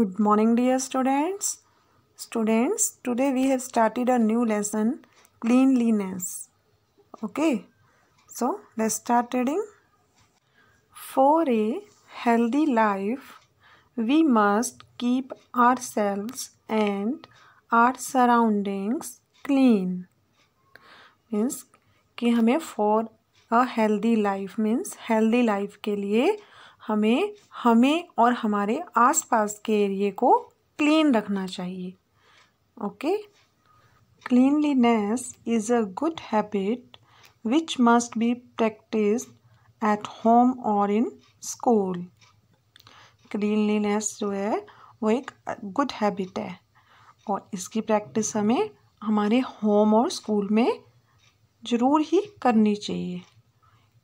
good morning dear students students today we have started a new lesson cleanliness okay so let's start reading for a healthy life we must keep ourselves and our surroundings clean means कि हमें for a healthy life means healthy life के लिए हमें हमें और हमारे आसपास के एरिए को क्लीन रखना चाहिए okay cleanliness is a good habit which must be practice at home और इन स्कूल क्लीनलीनेस जो है वो एक गुड हैबिट है और इसकी प्रैक्टिस हमें हमारे होम और स्कूल में ज़रूर ही करनी चाहिए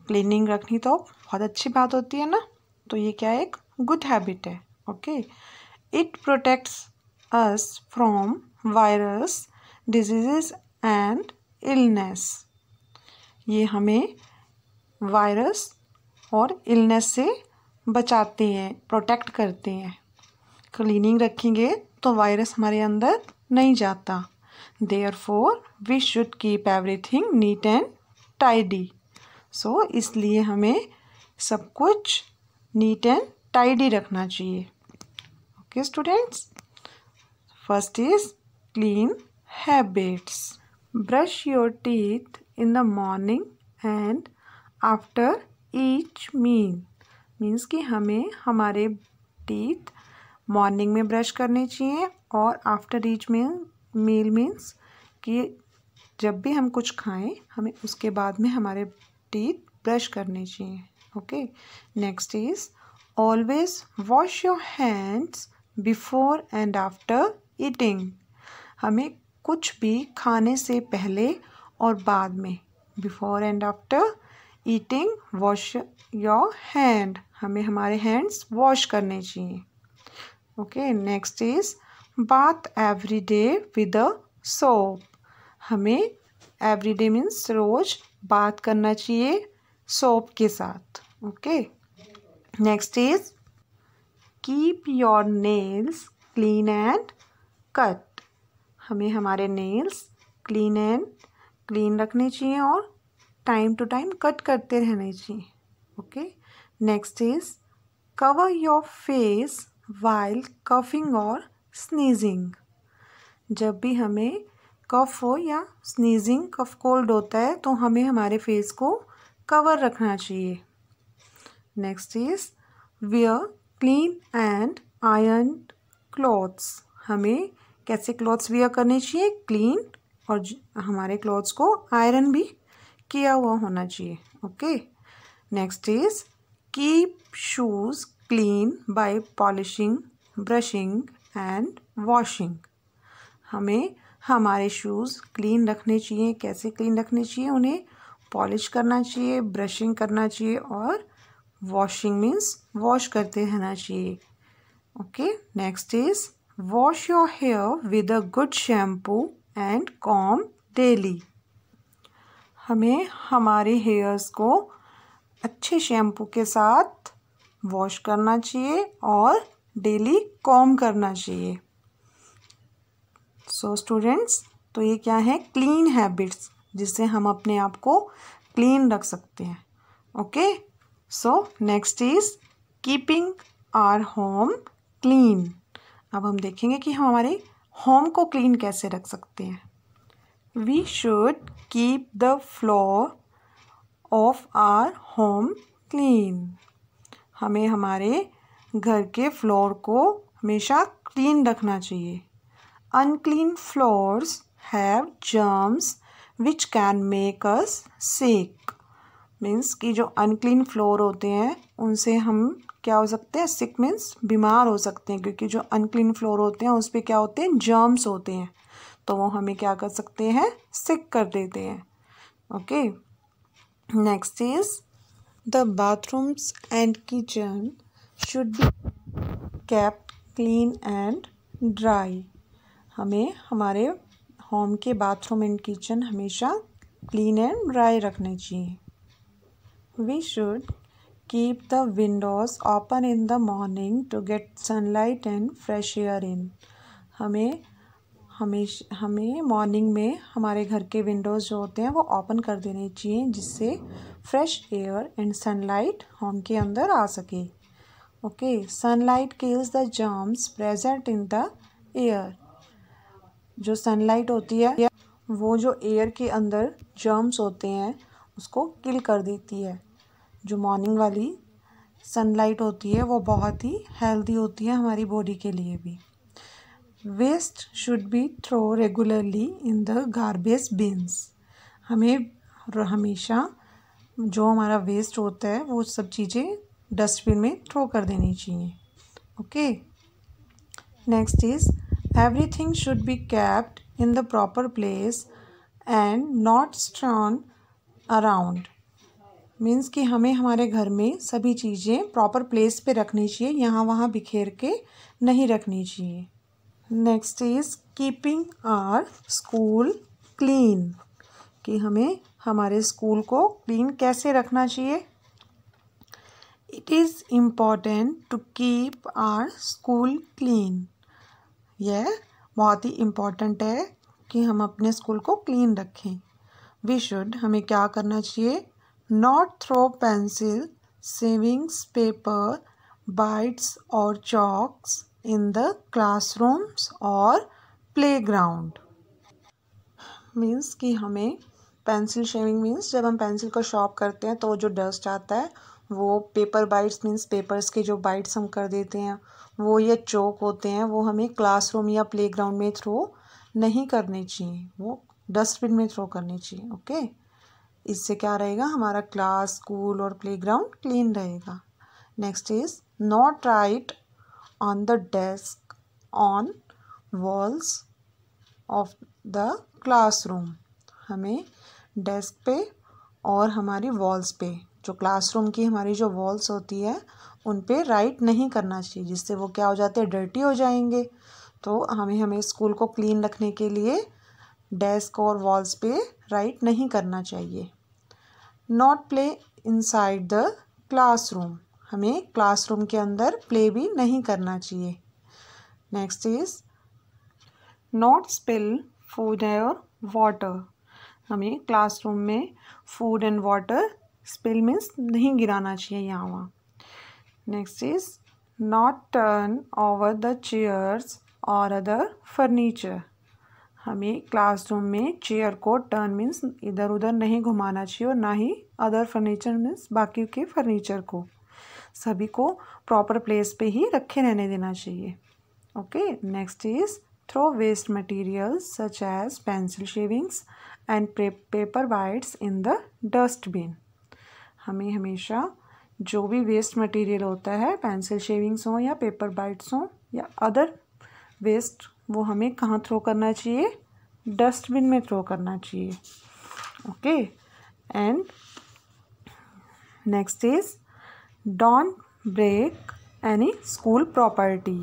क्लीनिंग रखनी तो बहुत अच्छी बात होती है ना तो ये क्या है एक गुड हैबिट है okay it protects us from virus diseases and illness ये हमें वायरस और इलनेस से बचाते हैं प्रोटेक्ट करते हैं क्लीनिंग रखेंगे तो वायरस हमारे अंदर नहीं जाता therefore we should keep everything neat and tidy so इसलिए हमें सब कुछ नीट एंड टाइडी रखना चाहिए okay students first is clean habits brush your teeth in the morning and after each meal means कि हमें हमारे टीथ मॉर्निंग में ब्रश करने चाहिए और after each meal meal means कि जब भी हम कुछ खाएं हमें उसके बाद में हमारे टीथ ब्रश करने चाहिए okay next is always wash your hands before and after eating हमें कुछ भी खाने से पहले और बाद में before and after eating wash your hand हमें हमारे hands wash करने चाहिए okay next is bath every day with a soap हमें every day means रोज़ बात करना चाहिए सोप के साथ okay next is keep your nails clean and cut हमें हमारे नेल्स क्लीन एंड क्लीन रखने चाहिए और टाइम टू टाइम कट करते रहने चाहिए okay next is cover your face while coughing और स्नीजिंग जब भी हमें कफ हो या स्नीजिंग कफ कोल्ड होता है तो हमें हमारे फेस को कवर रखना चाहिए next is wear clean and iron clothes हमें कैसे क्लॉथ्स वियर करने चाहिए क्लीन और हमारे क्लॉथ्स को आयरन भी किया हुआ होना चाहिए okay next is keep shoes clean by polishing brushing and washing हमें हमारे शूज़ क्लीन रखने चाहिए कैसे क्लीन रखने चाहिए उन्हें पॉलिश करना चाहिए ब्रशिंग करना चाहिए और वॉशिंग मीन्स वॉश करते रहना चाहिए okay next is wash your hair with a good shampoo and comb daily हमें हमारे हेयर्स को अच्छे शैम्पू के साथ वॉश करना चाहिए और डेली कॉम करना चाहिए सो so, स्टूडेंट्स तो ये क्या है क्लीन हैबिट्स जिससे हम अपने आप को क्लीन रख सकते हैं okay so next is keeping our home clean अब हम देखेंगे कि हम हमारे होम को क्लीन कैसे रख सकते हैं we should keep the floor of our home clean हमें हमारे घर के फ्लोर को हमेशा क्लीन रखना चाहिए unclean floors have germs which can make us sick means कि जो अनक्लीन फ्लोर होते हैं उनसे हम क्या हो सकते हैं सिक मीन्स बीमार हो सकते हैं क्योंकि जो अनक्लीन फ्लोर होते हैं उस पर क्या होते हैं जर्म्स होते हैं तो वो हमें क्या कर सकते हैं सिक कर देते हैं okay next is the bathrooms and kitchen should be kept clean and dry हमें हमारे होम के बाथरूम एंड किचन हमेशा क्लीन एंड ड्राई रखने चाहिए we should keep the windows open in the morning to get sunlight and fresh air in हमें हमेश हमें morning में हमारे घर के विंडोज़ जो होते हैं वो ओपन कर देने चाहिए जिससे fresh air and sunlight home के अंदर आ सके okay sunlight kills the germs present in the air जो सनलाइट होती है वो जो एयर के अंदर जर्म्स होते हैं उसको किल कर देती है जो मॉर्निंग वाली सनलाइट होती है वो बहुत ही हेल्दी होती है हमारी बॉडी के लिए भी waste should be throw regularly in the garbage bins हमें हमेशा जो हमारा वेस्ट होता है वो सब चीज़ें डस्टबिन में थ्रो कर देनी चाहिए okay next is Everything should be kept in the proper place and not strewn around. Means कि हमें हमारे घर में सभी चीज़ें प्रॉपर प्लेस पे रखनी चाहिए यहाँ वहाँ बिखेर के नहीं रखनी चाहिए next is keeping our school clean कि हमें हमारे स्कूल को क्लीन कैसे रखना चाहिए it is important to keep our school clean यह बहुत ही इम्पॉर्टेंट है कि हम अपने स्कूल को क्लीन रखें वी शुड हमें क्या करना चाहिए not throw pencil shavings paper bits और चॉक्स इन द क्लासरूम्स और प्ले ग्राउंड मीन्स कि हमें पेंसिल शेविंग मीन्स जब हम पेंसिल को शॉप करते हैं तो जो डस्ट आता है वो पेपर बाइट्स मीन्स पेपर्स के जो बाइट्स हम कर देते हैं वो या चौक होते हैं वो हमें क्लासरूम या प्लेग्राउंड में थ्रो नहीं करने चाहिए वो डस्टबिन में थ्रो करने चाहिए ओके इससे क्या रहेगा हमारा क्लास स्कूल और प्लेग्राउंड क्लीन रहेगा next is not write on the desk on walls of the classroom हमें डेस्क पे और हमारी वॉल्स पे जो क्लासरूम की हमारी जो वॉल्स होती है उन पे राइट नहीं करना चाहिए जिससे वो क्या हो जाते हैं डर्टी हो जाएंगे तो हमें हमें स्कूल को क्लीन रखने के लिए डेस्क और वॉल्स पे राइट नहीं करना चाहिए not play inside the classroom हमें क्लासरूम के अंदर प्ले भी नहीं करना चाहिए next is not spill food और वाटर हमें क्लासरूम में food and water spill means नहीं गिराना चाहिए यहाँ वहाँ next is not turn over the chairs और अदर फर्नीचर हमें क्लासरूम में चेयर को टर्न मीन्स इधर उधर नहीं घुमाना चाहिए और ना ही अदर फर्नीचर मीन्स बाकी के फर्नीचर को सभी को प्रॉपर प्लेस पे ही रखे रहने देना चाहिए okay next is throw waste materials such as pencil shavings and paper bits in the dustbin हमें हमेशा जो भी वेस्ट मटेरियल होता है पेंसिल शेविंग्स हों या पेपर बाइट्स हों या अदर वेस्ट वो हमें कहाँ थ्रो करना चाहिए डस्टबिन में थ्रो करना चाहिए okay and next is don't break any school property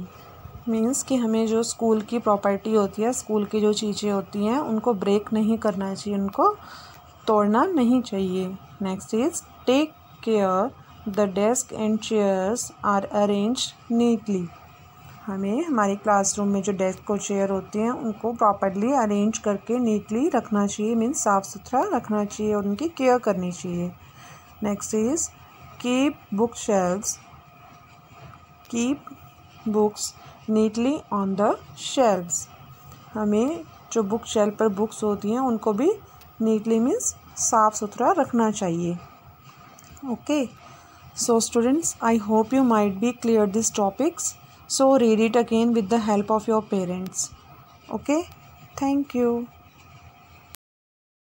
means कि हमें जो स्कूल की प्रॉपर्टी होती है स्कूल की जो चीज़ें होती हैं उनको ब्रेक नहीं करना चाहिए उनको तोड़ना नहीं चाहिए next is take care the desk and chairs are arranged neatly हमें हमारे क्लासरूम में जो डेस्क और चेयर होते हैं उनको प्रॉपरली अरेंज करके नीटली रखना चाहिए मीन्स साफ़ सुथरा रखना चाहिए और उनकी केयर करनी चाहिए next is keep book shelves keep books neatly on the shelves हमें जो बुक शेल्फ पर बुक्स होती हैं उनको भी नीटली मीन्स साफ़ सुथरा रखना चाहिए okay so students i hope you might be clear these topics so read it again with the help of your parents okay thank you